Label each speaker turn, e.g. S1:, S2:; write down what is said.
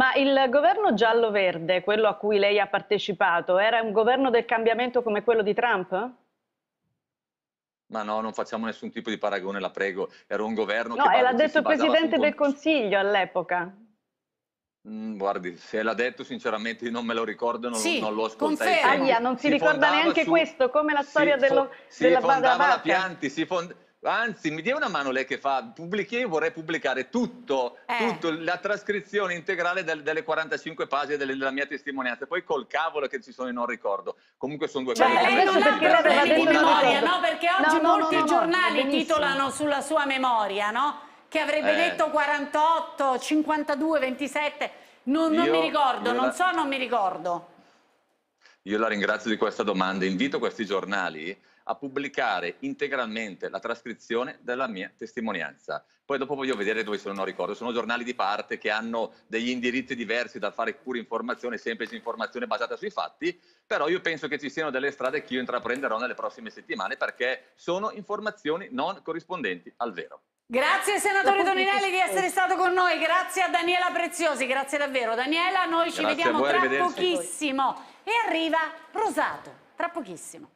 S1: Ma il governo giallo-verde, quello a cui lei ha partecipato, era un governo del cambiamento come quello di Trump?
S2: Ma no, non facciamo nessun tipo di paragone, la prego. Era un governo no, che... No, l'ha detto il Presidente del
S1: Consiglio all'epoca.
S2: Mm, guardi, se l'ha detto sinceramente non me lo ricordo, non, sì, non lo ascoltai. Aglia, non si, si ricorda neanche su,
S1: questo, come la storia si dello, della, della, della vacca. La Pianti,
S2: si fondava Anzi, mi dia una mano lei che fa pubblichi, io vorrei pubblicare tutto, eh. tutto la trascrizione integrale del, delle 45 pagine delle, della mia testimonianza. Poi col cavolo che ci sono, non ricordo. Comunque sono due cioè, cose. Lei non ha problemi di memoria, no? Perché oggi no, no, molti no, giornali titolano
S3: sulla sua memoria, no? Che avrebbe eh. detto 48, 52, 27. Non, io, mi ricordo, non la... so, non mi ricordo.
S2: Io la ringrazio di questa domanda. Invito questi giornali a pubblicare integralmente la trascrizione della mia testimonianza. Poi dopo voglio vedere dove sono, non ricordo. Sono giornali di parte che hanno degli indirizzi diversi da fare pure informazione, semplice informazione basata sui fatti, però io penso che ci siano delle strade che io intraprenderò nelle prossime settimane perché sono informazioni non corrispondenti al vero.
S3: Grazie senatore Toninelli di essere stato con noi, grazie a Daniela Preziosi, grazie davvero Daniela, noi ci grazie vediamo tra pochissimo e arriva Rosato, tra pochissimo.